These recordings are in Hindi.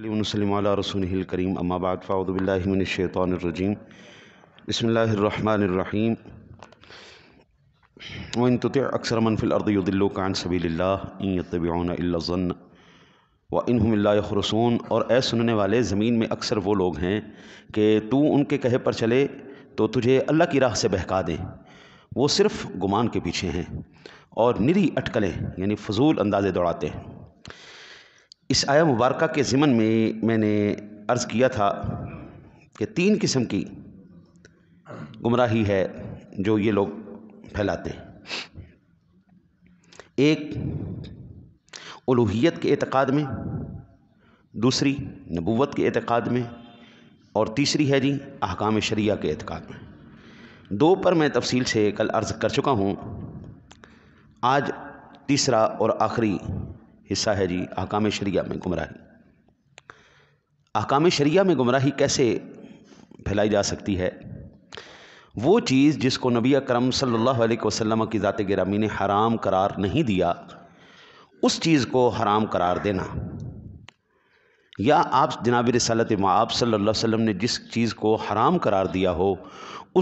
वसलम रसूल करीम अम्माबाद फ़ाउदबिल्लाशैतरजीम बसमीम वन तो अक्सर मनफिलरदिल्लान सबील्लातबन व इनहमल्लासून और ए सुनने वाले ज़मीन में अक्सर वो लोग हैं कि तू उनके कहे पर चले तो तुझे अल्लाह की राह से बहका दें वो सिर्फ़ गुमान के पीछे हैं और निरी अटकलें यानी फजूल अंदाज़े दौड़ाते हैं इस आया मुबारक के ज़िमन में मैंने अर्ज़ किया था कि तीन किस्म की गुमराही है जो ये लोग फैलाते हैं एक उलूहियत के एतक़ाद में दूसरी नबूत के एतक़ाद में और तीसरी है जी अहकाम शरिया के अतकाद में दो पर मैं तफसील से कल अर्ज़ कर चुका हूँ आज तीसरा और आखिरी हिस्सा है जी अहकाम शरिया में गुमराही अहकाम शरिया में गुमराही कैसे फैलाई जा सकती है वो चीज़ जिसको नबी करम सल्ला अलैहि की ज़ात गिरामी ने हराम करार नहीं दिया उस चीज़ को हराम करार देना या आप जनाब रसालत आप सल्लल्लाहु ने जिस चीज़ को हराम करार दिया हो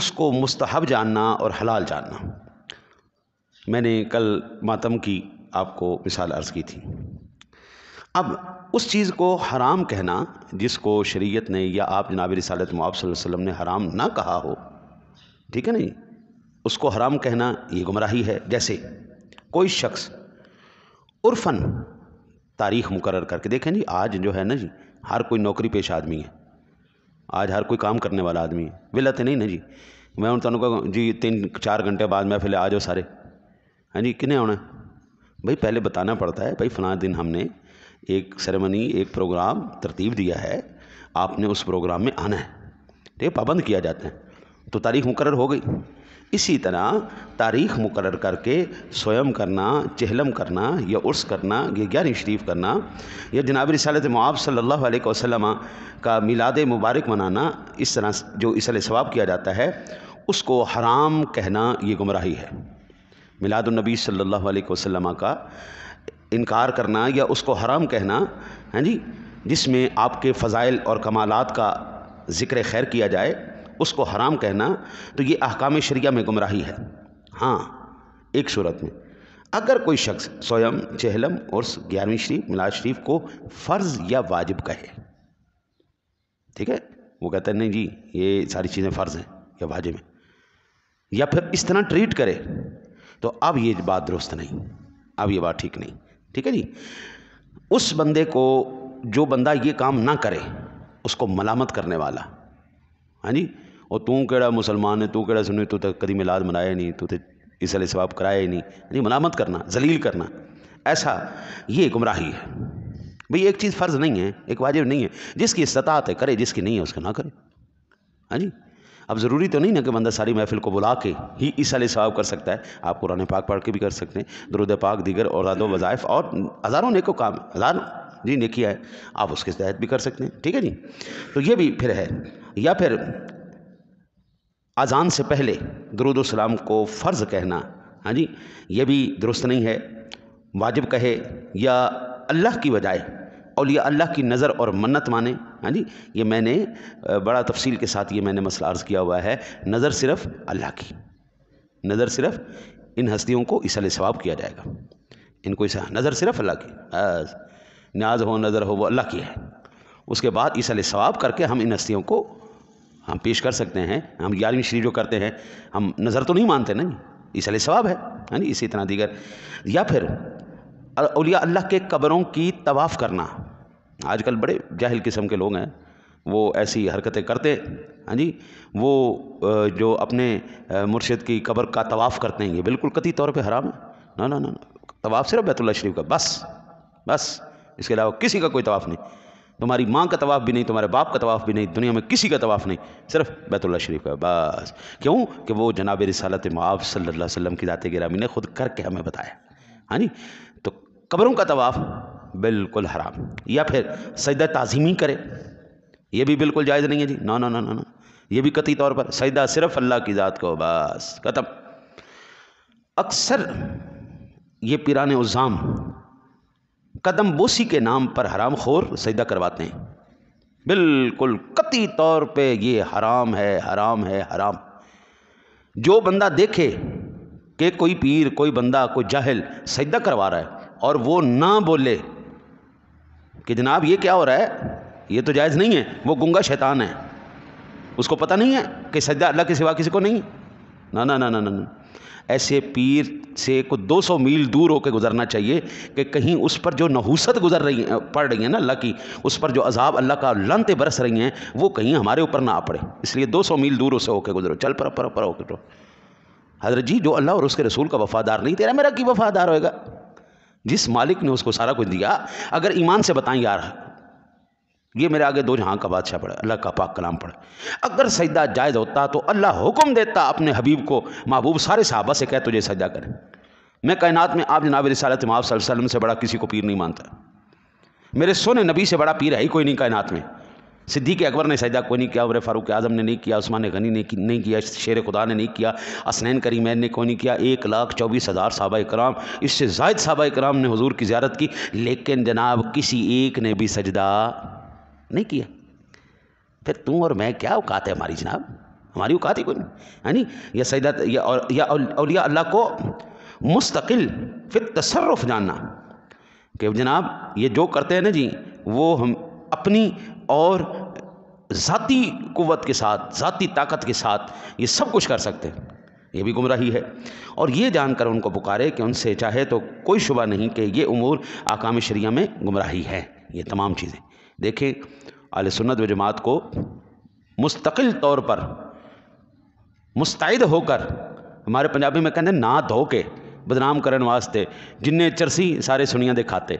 उसको मुस्तहब जानना और हलाल जानना मैंने कल मातम की आपको मिसाल अर्ज़ की थी अब उस चीज़ को हराम कहना जिसको शरीयत ने या आप जनाब रसालत मुआब वसल्लम ने हराम ना कहा हो ठीक है नहीं उसको हराम कहना ये गुमराही है जैसे कोई शख्स उर्फन तारीख मुकर करके देखें जी आज जो है ना जी हर कोई नौकरी पेश आदमी है आज हर कोई काम करने वाला आदमी है विलत नहीं ना जी मैं उन तुम जी तीन चार घंटे बाद मैं फिर आ जाओ सारे हाँ जी किन्ने आना भाई पहले बताना पड़ता है भाई फला दिन हमने एक सेरेमनी एक प्रोग्राम तरतीब दिया है आपने उस प्रोग्राम में आना है ठीक तो पाबंद किया जाता है तो तारीख मुकर हो गई इसी तरह तारीख मुकर करके स्वयं करना चहलम करना या उर्स करना या ज्ञान शरीफ करना या जनाब रसालत मुआब सल्ला वसलम का मिलाद मुबारक मनाना इस तरह जो इसल सवाब किया जाता है उसको हराम कहना ये गुमराही है मिलादुलनबी सल्लल्लाहु अलैहि वसल्लम का इनकार करना या उसको हराम कहना है जी जिसमें आपके फ़ज़ाइल और कमालत का ज़िक्र खैर किया जाए उसको हराम कहना तो ये अहकाम शरिया में गुमराही है हाँ एक सूरत में अगर कोई शख्स स्वयं चहलम और ग्यारहवीं शरीफ मिलाद शरीफ को फ़र्ज़ या वाजिब कहे ठीक है वो कहते हैं नहीं जी ये सारी चीज़ें फ़र्ज़ हैं या वाजिब हैं या फिर इस तरह ट्रीट करे तो अब ये बात दुरुस्त नहीं अब ये बात ठीक नहीं ठीक है जी उस बंदे को जो बंदा ये काम ना करे उसको मलामत करने वाला हाँ जी और तू कह मुसलमान है तू कह सुनी तू तो कभी मिलाद मनाया नहीं तू तो इसलिए सवाब कराया ही नहीं हाँ जी मलामत करना जलील करना ऐसा ये गुमराही है भाई एक चीज़ फ़र्ज़ नहीं है एक वाजिब नहीं है जिसकी इस्तात है करे जिसकी नहीं है उसका ना करे हाँ जी अब ज़रूरी तो नहीं ना कि बंदा सारी महफिल को बुला के ही इस साल सवाब कर सकता है आप कुरान पाक पढ़ के भी कर सकते हैं दरुद पाक दीगर और वज़ाइफ और हज़ारों नेको काम हज़ारों जी नेकिया है आप उसके तहत भी कर सकते हैं ठीक है जी तो ये भी फिर है या फिर अजान से पहले दरुद सलाम को फ़र्ज़ कहना हाँ जी ये भी दुरुस्त नहीं है वाजिब कहे या अल्लाह की बजाय अलिया अल्लाह की नज़र और मन्नत माने हाँ जी ये मैंने बड़ा तफसील के साथ ये मैंने मसला अर्ज़ किया हुआ है नज़र सिर्फ़ अल्लाह की नज़र सिर्फ़ इन हस्तियों को इसल सवाब किया जाएगा इनको इस नज़र सिर्फ़ अल्लाह की न्याज हो नज़र हो वो अल्लाह की है उसके बाद इस सवाब करके हम इन हस्तियों को हम पेश कर सकते हैं हम ग्यारहवीं श्री जो करते हैं हम नज़र तो नहीं मानते नहीं इस सवाब है है हाँ नी इसी तरह दीगर या फिर अलिया अल्लाह के कब्रों की तवाफ़ करना आजकल बड़े जाहिल किस्म के लोग हैं वो ऐसी हरकतें करते हाँ जी वो जो अपने मुर्शिद की कब्र का तवाफ़ करते हैं ये बिल्कुल कती तौर पे हराम है ना ना ना तवाफ़ सिर्फ बैतुल्ला शरीफ का बस बस इसके अलावा किसी का कोई तवाफ़ नहीं तुम्हारी माँ का तवाफ़ भी नहीं तुम्हारे बाप का तवाफ़ भी नहीं दुनिया में किसी का तवाफ़ नहीं सिर्फ बैतुल्ला शरीफ का बस क्यों कि वो जनाब रसालत माब सल्ला वसम की ज़ात गिरामी ने खुद करके हमें बताया हाँ जी तो कब्रों का तवाफ़ बिल्कुल हराम या फिर सजदा ताज़ीमी करे ये भी बिल्कुल जायज़ नहीं है जी ना ना ना ना ना ये भी कती तौर पर सजदा सिर्फ अल्लाह की ज़ात को बस ख़त्म अक्सर ये पिरान उज़ाम कदम बोसी के नाम पर हराम खोर सजदा करवाते हैं बिल्कुल कती तौर पे ये हराम है हराम है हराम जो बंदा देखे कि कोई पीर कोई बंदा कोई जाहिल सजदा करवा रहा है और वो ना बोले कि जनाब ये क्या हो रहा है ये तो जायज़ नहीं है वो गंगा शैतान है उसको पता नहीं है कि सजदा अल्लाह के सिवा किसी को नहीं ना ना ना ना ना, ऐसे पीर से को 200 मील दूर होकर गुजरना चाहिए कि कहीं उस पर जो नहूसत गुजर रही है पड़ रही है ना अल्लाह की उस पर जो अजाब अल्लाह का लनते बरस रही हैं वो कहीं हमारे ऊपर ना आ पड़े इसलिए 200 मील दूर उसे होकर गुजरो चल पर पर पर होकर हजरत जी जो अल्लाह और उसके रसूल का वफादार नहीं तेरा मेरा की वफादार होएगा जिस मालिक ने उसको सारा कुछ दिया अगर ईमान से बताएं यार ये मेरे आगे दो जहाँ का बादशाह पड़ा अल्लाह का पाक कलाम पड़ा अगर सजदा जायज़ होता तो अल्लाह हुक्म देता अपने हबीब को महबूब सारे साहबा से कह तुझे सजदा करें मैं कायनात में आप जनाब रिसाल माफ से बड़ा किसी को पीर नहीं मानता मेरे सोने नबी से बड़ा पीर है ही कोई नहीं कायनात में सिद्दीक अकबर ने सजदा कोई नहीं किया उमर फ़ारूक आज़म ने नहीं किया उस्मान गनी ने नहीं किया शेर खुदा ने नहीं किया असनैन मैन ने कोई नहीं किया एक लाख चौबीस हज़ार सहाबा कराम इससे जायद सहाबा कराम ने हजूर की ज्यारत की लेकिन जनाब किसी एक ने भी सजदा नहीं किया फिर तू और मैं क्या औकात है हमारी जनाब हमारी औकात ही कोई नहीं है नी या सजदा या और या अलिया अल्लाह को मुस्तकिल फिर तसरफ जानना कि जनाब ये जो करते हैं ना जी वो हम अपनी और ज़ाती क़वत के साथ ज़ाती ताकत के साथ ये सब कुछ कर सकते हैं ये भी गुमराही है और ये जानकर उनको पुकारे कि उनसे चाहे तो कोई शुबा नहीं कि ये उमूर आकाम शरिया में गुमराही है ये तमाम चीज़ें देखें आल सुन्नत व जमात को मुस्तकिल तौर पर मुस्तैद होकर हमारे पंजाबी में कहने ना धो के बदनाम करने वास्ते जिन्हें चरसी सारे सुनिया दिखाते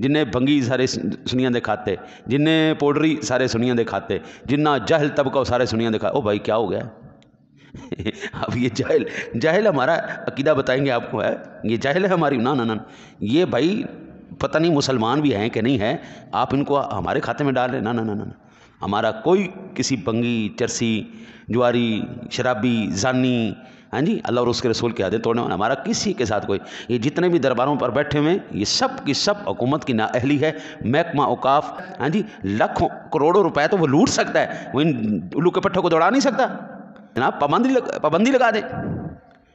जिन्हें बंगी सारे सुनिया ਦੇ खाते ਜਿੰਨੇ पोडरी सारे सुनिया ਦੇ खाते जिन्ना जहल तबका सारे सुनिया ਸੁਨੀਆਂ खाते ओ भाई क्या हो गया अब ये जाहिल जाहिल हमारा अकीदा बताएंगे आपको है ये जाहिल है हमारी ना ना ना ये भाई पता नहीं मुसलमान भी हैं कि नहीं है आप इनको हमारे खाते में डाल रहे ना ना ना ना हमारा कोई किसी बंगी चरसी जुआरी शराबी जानी हाँ जी अल्लाह और उसके रसूल की आदत तोड़ने वाला हमारा किसी के साथ कोई ये जितने भी दरबारों पर बैठे हुए हैं ये सब की सब हुकूमत की नाअहली है महकमा अवकाफ हाँ जी लाखों करोड़ों रुपए तो वो लूट सकता है वो इन उल्लू के पट्ठों को दौड़ा नहीं सकता जनाब पाबंदी लग, पाबंदी लगा दें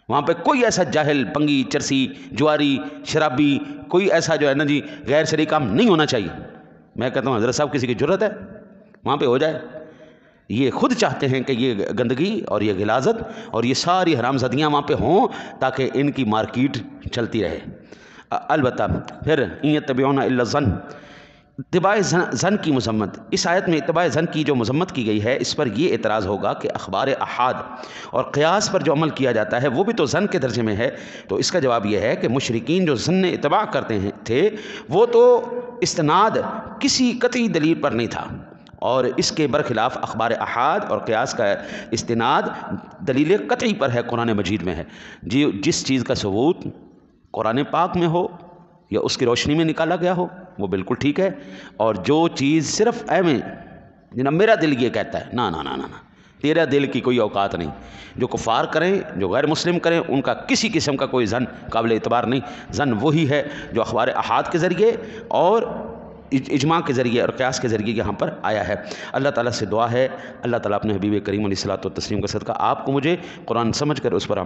वहाँ पे कोई ऐसा जाहिल पंगी चरसी जुआरी शराबी कोई ऐसा जो है ना जी गैर शरीक काम नहीं होना चाहिए मैं कहता हूँ हजरत साहब किसी की जरूरत है वहाँ पे हो जाए ये खुद चाहते हैं कि ये गंदगी और ये गिलाजत और ये सारी हरामजदियाँ वहाँ पे हों ताकि इनकी मार्केट चलती रहे अलबत् फिर इं तबियोना जन इतबाय जन की मजम्मत इस आयत में इतबाय जन की जो मजम्मत की गई है इस पर यह एतराज़ होगा कि अखबार अहाद और क्यास पर जो अमल किया जाता है वो भी तो जन के दर्जे में है तो इसका जवाब यह है कि मशरकिन जो जन इतबा करते हैं थे वो तो इस्तनाद किसी कतई दलील पर नहीं था और इसके बरखिलाफ़ अखबार अहाद और क़्यास का इस्तनाद दलील कतई पर है कुरान मजीद में है जी जिस चीज़ का सबूत कुरान पाक में हो या उसकी रोशनी में निकाला गया हो वो बिल्कुल ठीक है और जो चीज़ सिर्फ एम जिना मेरा दिल ये कहता है ना ना ना ना ना तेरा दिल की कोई औकात नहीं जो कुफार करें जो गैर मुस्लिम करें उनका किसी किस्म का कोई जन काबिल एतबार नहीं जन वही है जो अखबार अहाद के ज़रिए और इजमा के ज़रिए और क्यास के ज़रिए यहाँ पर आया है अल्लाह ताला से दुआ है अल्लाह ताला अपने हबीब करीम सलात तस्लीम का सदका आपको मुझे कुरान समझ कर उस पर